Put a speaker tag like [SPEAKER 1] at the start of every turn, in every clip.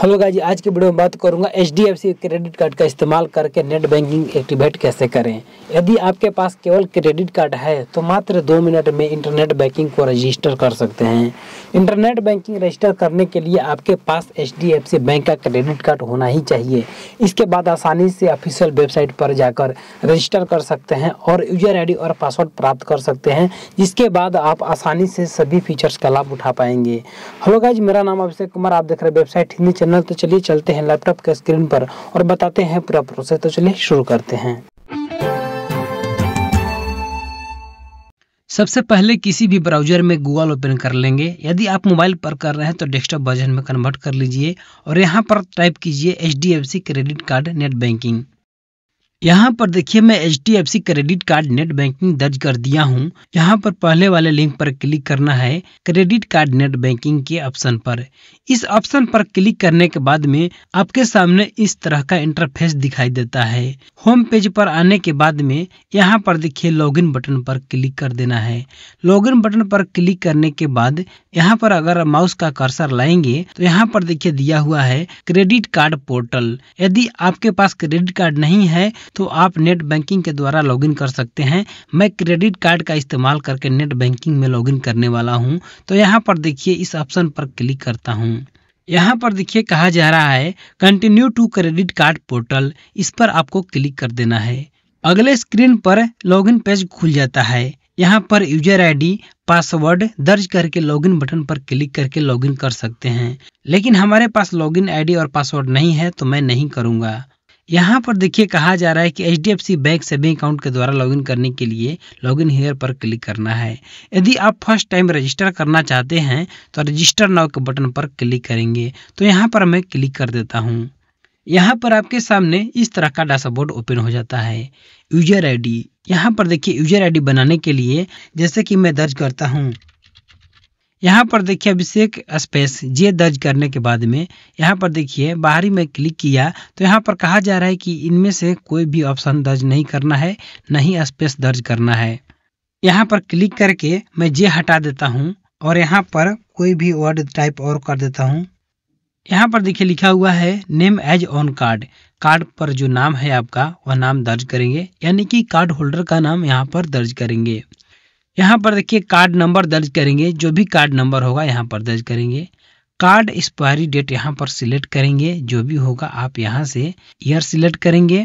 [SPEAKER 1] hello जी आज की video में बात करूंगा एच क्रेडिट कार्ड का इस्तेमाल करके नेट बैंकिंग एक्टिवेट कैसे करें यदि आपके पास केवल क्रेडिट कार्ड है तो मात्र दो मिनट में इंटरनेट बैंकिंग को रजिस्टर कर सकते हैं इंटरनेट बैंकिंग रजिस्टर करने के लिए आपके पास एच बैंक का क्रेडिट कार्ड होना ही चाहिए इसके बाद आसानी से ऑफिशियल वेबसाइट पर जाकर रजिस्टर कर सकते हैं और यूजर आई और पासवर्ड प्राप्त कर सकते हैं जिसके बाद आप आसानी से सभी फीचर्स का लाभ उठा पाएंगे हेलो गाइज मेरा नाम अभिषेक कुमार आप देख रहे वेबसाइट हिंदी टनल तो चलिए चलते हैं लैपटॉप के स्क्रीन पर और बताते हैं पूरा प्रोसेस तो चलिए शुरू करते हैं सबसे पहले किसी भी ब्राउजर में गूगल ओपन कर लेंगे यदि आप मोबाइल पर कर रहे हैं तो डेस्कटॉप वर्जन में कन्वर्ट कर लीजिए और यहाँ पर टाइप कीजिए H credit card net banking यहाँ पर देखिए मैं H D F C credit card net banking दर्ज कर दिया हूँ यहाँ पर पहले वाले लिंक पर क्लिक करना है क्रेडिट कार्ड नेट बैंकिंग के ऑप्शन पर इस ऑप्शन पर क्लिक करने के बाद में आपके सामने इस तरह का इंटरफेस दिखाई देता है होम पेज पर आने के बाद में यहाँ पर देखिए लॉगिन बटन पर क्लिक कर देना है लॉगिन बटन पर क्लिक करने के बाद यहाँ पर अगर माउस का कर्सर लाएंगे तो यहाँ पर देखिए दिया हुआ है क्रेडिट कार्ड पोर्टल यदि आपके पास क्रेडिट कार्ड नहीं है तो आप नेट बैंकिंग के द्वारा लॉगिन कर सकते हैं मैं क्रेडिट कार्ड का इस्तेमाल करके नेट बैंकिंग में लॉगिन करने वाला हूँ तो यहाँ पर देखिए इस ऑप्शन पर क्लिक करता हूँ यहाँ पर देखिए कहा जा रहा है continue to credit card portal इस पर आपको क्लिक कर देना है अगले स्क्रीन पर लॉगिन पेज खुल जाता है यहाँ पर यूजर आईडी पासवर्ड दर्ज करके लॉगिन बटन पर क्लिक करके लॉगिन कर सकते हैं लेकिन हमारे पास लॉगिन आईडी और पासवर्ड नहीं है तो मैं नहीं करूँगा यहाँ पर देखिए कहा जा रहा है कि H D F C bank saving account के द्वारा लॉगिन करने के लिए लॉगिन हेयर पर क्लिक करना है यदि आप फर्स्ट टाइम रजिस्टर करना चाहते हैं तो रजिस्टर नाव के बटन पर क्लिक करेंगे तो यहाँ पर मैं क्लिक कर देता हूँ यहाँ पर आपके सामने इस तरह का डैशबोर्ड ओपन हो जाता है यूजर आईडी यहाँ पर देखिए यूजर आईडी बनाने के लिए जैसे कि मैं दर्ज करता हूँ यहाँ पर देखिए अभिषेक स्पेस जे दर्ज करने के बाद में यहाँ पर देखिए बाहरी में क्लिक किया तो यहाँ पर कहा जा रहा है कि इनमें से कोई भी ऑप्शन दर्ज नहीं करना है न ही स्पेस दर्ज करना है यहाँ पर क्लिक करके मैं जे हटा देता हूँ और यहाँ पर कोई भी वर्ड टाइप और कर देता हूँ यहाँ पर देखिए लिखा हुआ है name as on card card पर जो नाम है आपका वह नाम दर्ज करेंगे यानी कि कार्ड होल्डर का नाम यहाँ पर दर्ज करेंगे यहाँ पर देखिए कार्ड नंबर दर्ज करेंगे जो भी कार्ड नंबर होगा यहाँ पर दर्ज करेंगे कार्ड एक्सपायरी डेट यहाँ पर सिलेक्ट करेंगे जो भी होगा आप यहाँ से ईयर सिलेक्ट करेंगे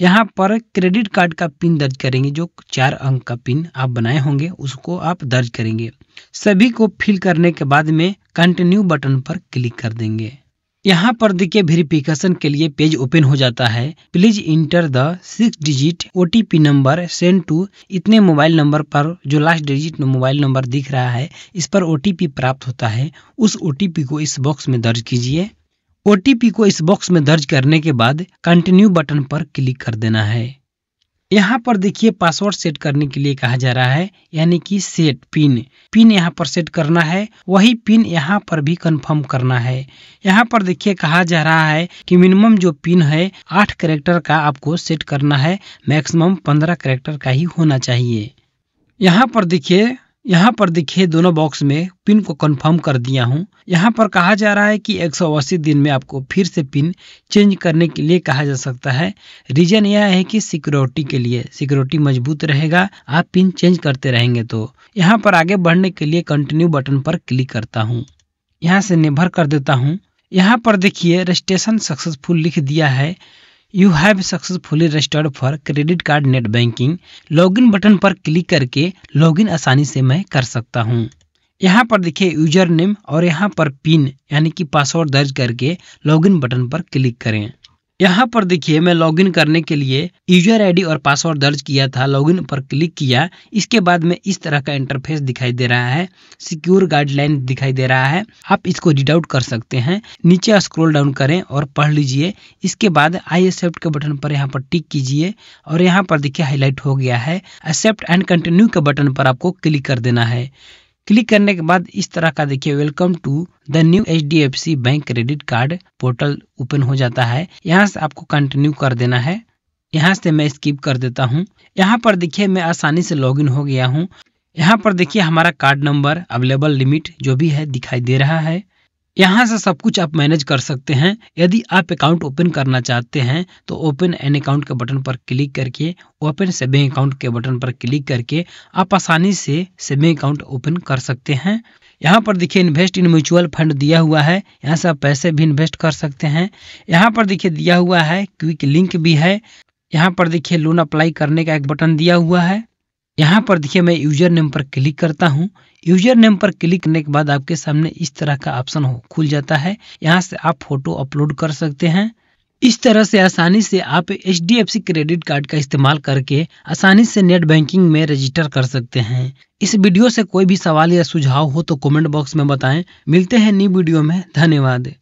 [SPEAKER 1] यहाँ पर क्रेडिट कार्ड का पिन दर्ज करेंगे जो चार अंक का पिन आप बनाए होंगे उसको आप दर्ज करेंगे सभी को फिल करने के बाद में कंटिन्यू बटन पर क्लिक कर देंगे यहाँ पर देखिए वेरिफिकेशन के लिए पेज ओपन हो जाता है please enter the six digit O number send to इतने मोबाइल नंबर पर जो लास्ट डिजिट मोबाइल नंबर दिख रहा है इस पर ओ प्राप्त होता है उस ओ को इस बॉक्स में दर्ज कीजिए ओ को इस बॉक्स में दर्ज करने के बाद कंटिन्यू बटन पर क्लिक कर देना है यहाँ पर देखिए पासवर्ड सेट करने के लिए कहा जा रहा है यानी कि सेट पिन पिन यहाँ पर सेट करना है वही पिन यहाँ पर भी कंफर्म करना है यहाँ पर देखिए कहा जा रहा है कि मिनिमम जो पिन है आठ करेक्टर का आपको सेट करना है मैक्सिमम पंद्रह करेक्टर का ही होना चाहिए यहाँ पर देखिए यहाँ पर देखिए दोनों बॉक्स में पिन को कंफर्म कर दिया हूँ यहाँ पर कहा जा रहा है कि एक दिन में आपको फिर से पिन चेंज करने के लिए कहा जा सकता है रीजन यह है कि सिक्योरिटी के लिए सिक्योरिटी मजबूत रहेगा आप पिन चेंज करते रहेंगे तो यहाँ पर आगे बढ़ने के लिए कंटिन्यू बटन पर क्लिक करता हूँ यहाँ से निर्भर कर देता हूँ यहाँ पर देखिए रजिस्ट्रेशन सक्सेसफुल लिख दिया है you have successfully registered for credit card net banking login button पर क्लिक करके लॉगिन आसानी से मैं कर सकता हूँ यहाँ पर देखिए यूजर नेम और यहाँ पर पिन यानी कि पासवर्ड दर्ज करके लॉगिन बटन पर क्लिक करें यहाँ पर देखिए मैं लॉगिन करने के लिए यूजर आईडी और पासवर्ड दर्ज किया था लॉगिन पर क्लिक किया इसके बाद में इस तरह का इंटरफेस दिखाई दे रहा है सिक्योर गाइडलाइन दिखाई दे रहा है आप इसको रीड आउट कर सकते हैं नीचे स्क्रॉल डाउन करें और पढ़ लीजिए इसके बाद आई एक्सेप्ट के बटन पर यहाँ पर टिक कीजिए और यहाँ पर देखिए हाईलाइट हो गया है एक्सेप्ट एंड कंटिन्यू के बटन पर आपको क्लिक कर देना है क्लिक करने के बाद इस तरह का देखिए welcome to the new H D F C bank credit card portal open हो जाता है यहाँ से आपको कंटिन्यू कर देना है यहाँ से मैं स्किप कर देता हूँ यहाँ पर देखिए मैं आसानी से लॉग हो गया हूँ यहाँ पर देखिए हमारा कार्ड नंबर अवेलेबल लिमिट जो भी है दिखाई दे रहा है यहाँ से सब कुछ आप मैनेज कर सकते हैं यदि आप अकाउंट ओपन करना चाहते हैं तो ओपन एन अकाउंट के बटन पर क्लिक करके ओपन सेविंग अकाउंट के बटन पर क्लिक करके आप आसानी से सेविंग अकाउंट ओपन कर सकते हैं यहाँ पर देखिए इन्वेस्ट इन म्यूचुअल फंड दिया हुआ है यहाँ से आप पैसे भी इन्वेस्ट कर सकते हैं यहाँ पर देखिए दिया हुआ है क्विक लिंक भी है यहाँ पर देखिए लोन अप्लाई करने का एक बटन दिया हुआ है यहाँ पर देखिए मैं यूजर नेम पर क्लिक करता हूँ यूजर नेम पर क्लिक करने के बाद आपके सामने इस तरह का ऑप्शन खुल जाता है यहाँ से आप फोटो अपलोड कर सकते हैं इस तरह से आसानी से आप एच डी क्रेडिट कार्ड का इस्तेमाल करके आसानी से नेट बैंकिंग में रजिस्टर कर सकते हैं इस वीडियो से कोई भी सवाल या सुझाव हो तो कमेंट बॉक्स में बताएं मिलते हैं न्यू वीडियो में धन्यवाद